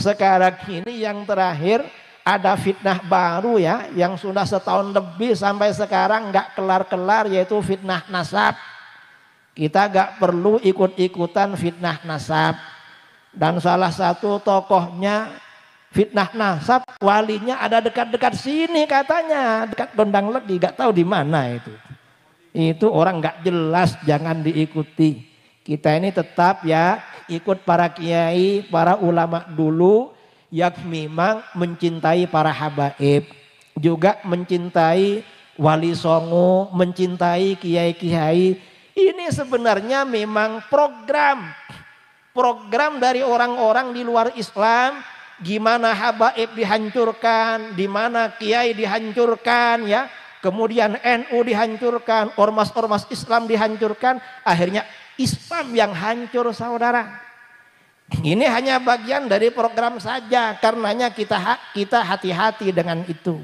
Sekarang ini yang terakhir ada fitnah baru ya yang sudah setahun lebih sampai sekarang nggak kelar-kelar yaitu fitnah nasab. Kita nggak perlu ikut-ikutan fitnah nasab. Dan salah satu tokohnya fitnah nasab walinya ada dekat-dekat sini katanya dekat gondang legi nggak tahu di mana itu. Itu orang nggak jelas jangan diikuti. Kita ini tetap ya ikut para kiai, para ulama dulu yang memang mencintai para habaib, juga mencintai wali songo, mencintai kiai-kiai. Ini sebenarnya memang program program dari orang-orang di luar Islam gimana habaib dihancurkan, di mana kiai dihancurkan ya. Kemudian NU dihancurkan, ormas-ormas Islam dihancurkan, akhirnya Islam yang hancur saudara. Ini hanya bagian dari program saja, karenanya kita kita hati-hati dengan itu.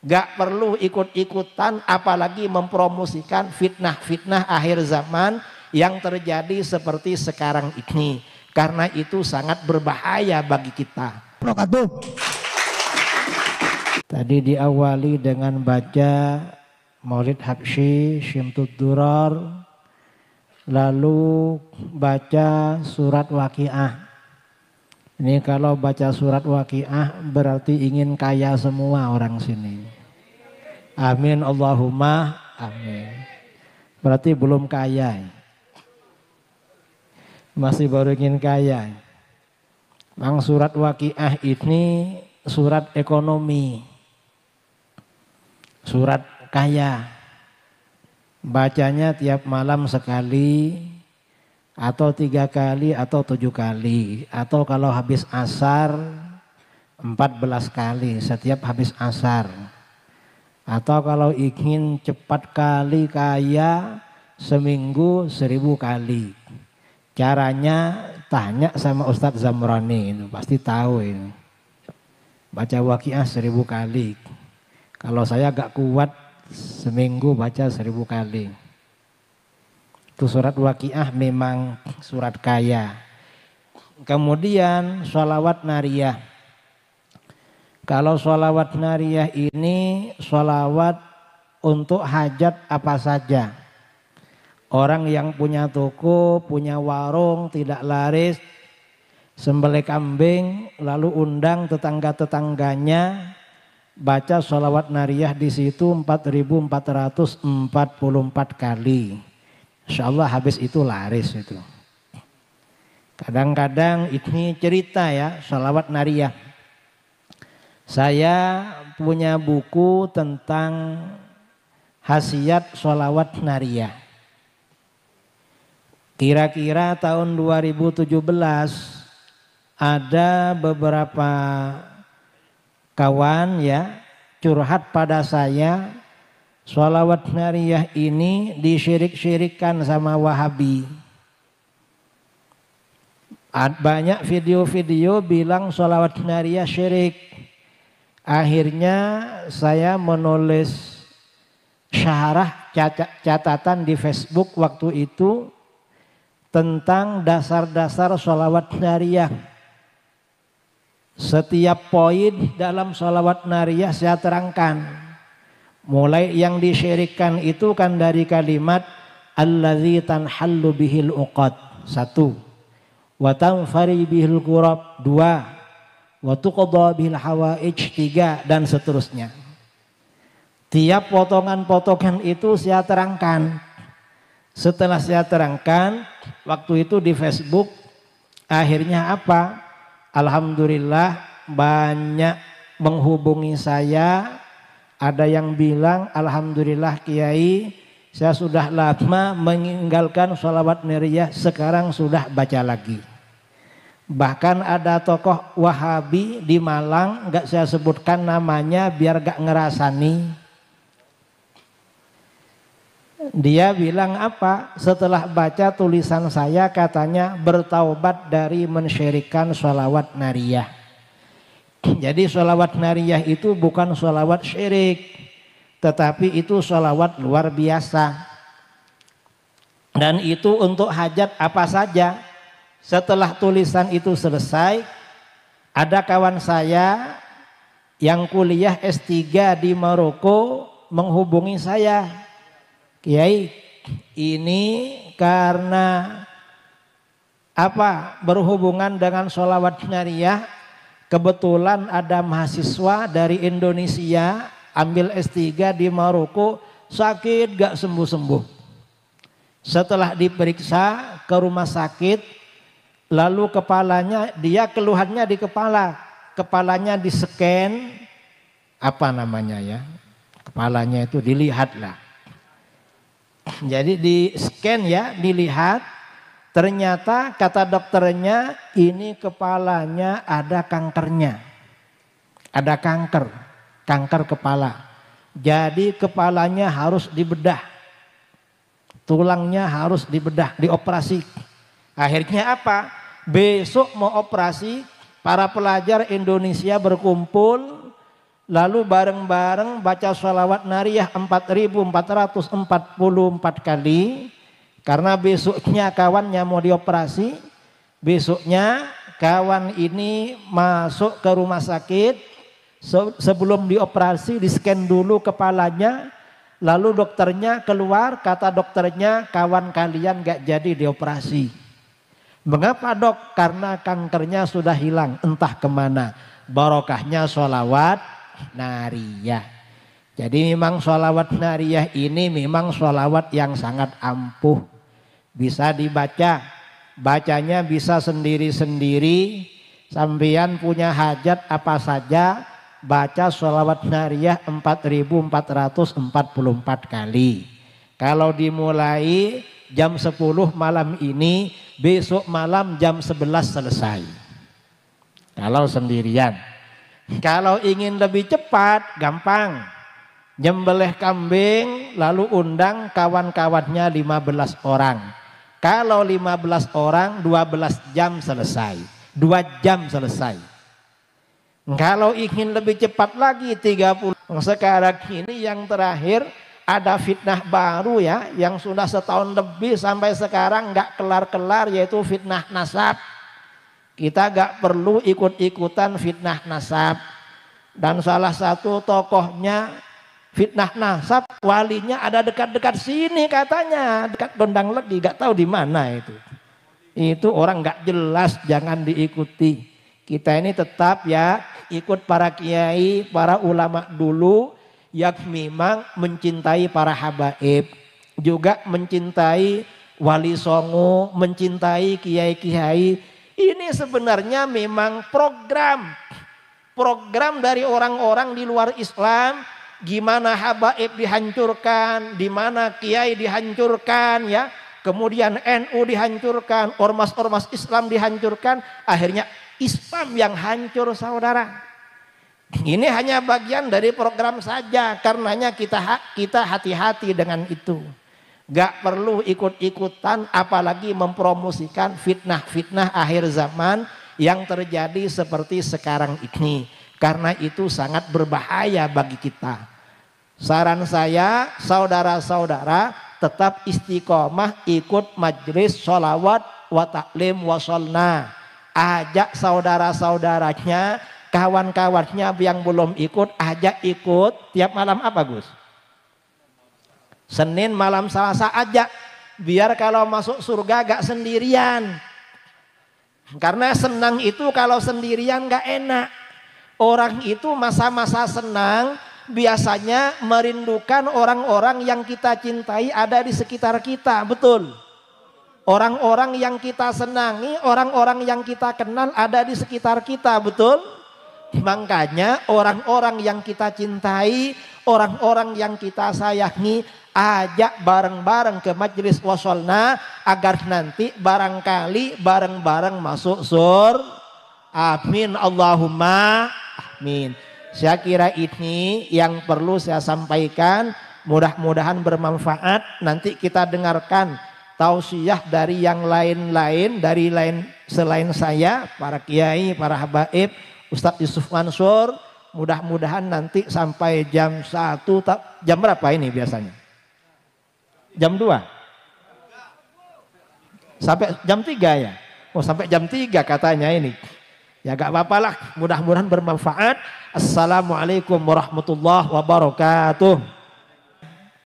Gak perlu ikut-ikutan apalagi mempromosikan fitnah-fitnah akhir zaman yang terjadi seperti sekarang ini. Karena itu sangat berbahaya bagi kita. Tadi diawali dengan baca Maulid Habsyi, Syimtud Durar, lalu baca surat wakiah. Ini kalau baca surat wakiah berarti ingin kaya semua orang sini. Amin Allahumma amin. Berarti belum kaya. Masih baru ingin kaya. Mang surat wakiah ini surat ekonomi. Surat kaya. Bacanya tiap malam sekali atau tiga kali atau tujuh kali atau kalau habis asar empat belas kali setiap habis asar atau kalau ingin cepat kali kaya seminggu seribu kali caranya tanya sama Ustadz Zamrani itu pasti tahu ini baca wakiah seribu kali kalau saya gak kuat Seminggu baca seribu kali. Itu surat wakiah memang surat kaya. Kemudian sholawat nariyah. Kalau sholawat nariyah ini sholawat untuk hajat apa saja. Orang yang punya toko, punya warung, tidak laris, sembelih kambing, lalu undang tetangga-tetangganya baca sholawat nariyah di situ 4444 kali. Insya Allah habis itu laris itu. Kadang-kadang ini cerita ya, sholawat nariyah. Saya punya buku tentang khasiat sholawat nariyah. Kira-kira tahun 2017 ada beberapa kawan ya curhat pada saya sholawat nariyah ini disyirik-syirikan sama wahabi. Banyak video-video bilang sholawat nariyah syirik. Akhirnya saya menulis syarah catatan di Facebook waktu itu tentang dasar-dasar sholawat nariyah. Setiap poin dalam sholawat nariyah saya terangkan. Mulai yang disyirikan itu kan dari kalimat Alladzi tanhallu bihil uqad. Satu. Wa tanfari bihil qurab. Dua. Wa tuqadha bihil hawaij. Tiga. Dan seterusnya. Tiap potongan-potongan itu saya terangkan. Setelah saya terangkan, waktu itu di Facebook, akhirnya apa? Alhamdulillah banyak menghubungi saya. Ada yang bilang Alhamdulillah Kiai saya sudah lama meninggalkan sholawat niriyah sekarang sudah baca lagi. Bahkan ada tokoh Wahabi di Malang, nggak saya sebutkan namanya biar gak ngerasani dia bilang apa? Setelah baca tulisan saya katanya bertaubat dari mensyirikan sholawat nariyah. Jadi sholawat nariyah itu bukan sholawat syirik. Tetapi itu sholawat luar biasa. Dan itu untuk hajat apa saja. Setelah tulisan itu selesai, ada kawan saya yang kuliah S3 di Maroko menghubungi saya Kiai ini karena apa berhubungan dengan sholawat syariah kebetulan ada mahasiswa dari Indonesia ambil S3 di Maroko sakit gak sembuh-sembuh setelah diperiksa ke rumah sakit lalu kepalanya dia keluhannya di kepala kepalanya di scan apa namanya ya kepalanya itu dilihatlah jadi di scan ya, dilihat ternyata kata dokternya ini kepalanya ada kankernya. Ada kanker, kanker kepala. Jadi kepalanya harus dibedah. Tulangnya harus dibedah, dioperasi. Akhirnya apa? Besok mau operasi, para pelajar Indonesia berkumpul Lalu bareng-bareng baca salawat nariyah 4444 kali. Karena besoknya kawannya mau dioperasi. Besoknya kawan ini masuk ke rumah sakit. Sebelum dioperasi di scan dulu kepalanya. Lalu dokternya keluar, kata dokternya kawan kalian gak jadi dioperasi. Mengapa dok? Karena kankernya sudah hilang, entah kemana. Barokahnya sholawat nariyah. Jadi memang sholawat nariyah ini memang sholawat yang sangat ampuh. Bisa dibaca, bacanya bisa sendiri-sendiri. Sambian punya hajat apa saja, baca sholawat nariyah 4444 kali. Kalau dimulai jam 10 malam ini, besok malam jam 11 selesai. Kalau sendirian. Kalau ingin lebih cepat, gampang. Nyembelih kambing, lalu undang kawan-kawannya 15 orang. Kalau 15 orang, 12 jam selesai. 2 jam selesai. Kalau ingin lebih cepat lagi, 30. Sekarang ini yang terakhir, ada fitnah baru ya, yang sudah setahun lebih sampai sekarang nggak kelar-kelar, yaitu fitnah nasab. Kita gak perlu ikut-ikutan fitnah nasab. Dan salah satu tokohnya fitnah nasab walinya ada dekat-dekat sini katanya. Dekat gondang legi gak tahu di mana itu. Itu orang gak jelas jangan diikuti. Kita ini tetap ya ikut para kiai, para ulama dulu yang memang mencintai para habaib. Juga mencintai wali songo, mencintai kiai-kiai ini sebenarnya memang program. Program dari orang-orang di luar Islam. Gimana habaib dihancurkan, di mana kiai dihancurkan ya. Kemudian NU dihancurkan, ormas-ormas Islam dihancurkan. Akhirnya Islam yang hancur saudara. Ini hanya bagian dari program saja, karenanya kita kita hati-hati dengan itu. Gak perlu ikut-ikutan apalagi mempromosikan fitnah-fitnah akhir zaman yang terjadi seperti sekarang ini. Karena itu sangat berbahaya bagi kita. Saran saya saudara-saudara tetap istiqomah ikut majelis sholawat wa taklim wa sholna. Ajak saudara-saudaranya, kawan-kawannya yang belum ikut, ajak ikut tiap malam apa Gus? Senin malam Selasa aja biar kalau masuk surga gak sendirian. Karena senang itu kalau sendirian gak enak. Orang itu masa-masa senang biasanya merindukan orang-orang yang kita cintai ada di sekitar kita, betul. Orang-orang yang kita senangi, orang-orang yang kita kenal ada di sekitar kita, betul. Makanya orang-orang yang kita cintai, orang-orang yang kita sayangi ajak bareng-bareng ke majelis wasolna agar nanti barangkali bareng-bareng masuk sur. Amin Allahumma amin. Saya kira ini yang perlu saya sampaikan. Mudah-mudahan bermanfaat. Nanti kita dengarkan tausiah dari yang lain-lain dari lain selain saya, para kiai, para habaib, Ustadz Yusuf Mansur. Mudah-mudahan nanti sampai jam satu, jam berapa ini biasanya? Jam 2? Sampai jam 3 ya? Oh sampai jam 3 katanya ini. Ya gak apa-apa lah, mudah-mudahan bermanfaat. Assalamualaikum warahmatullahi wabarakatuh.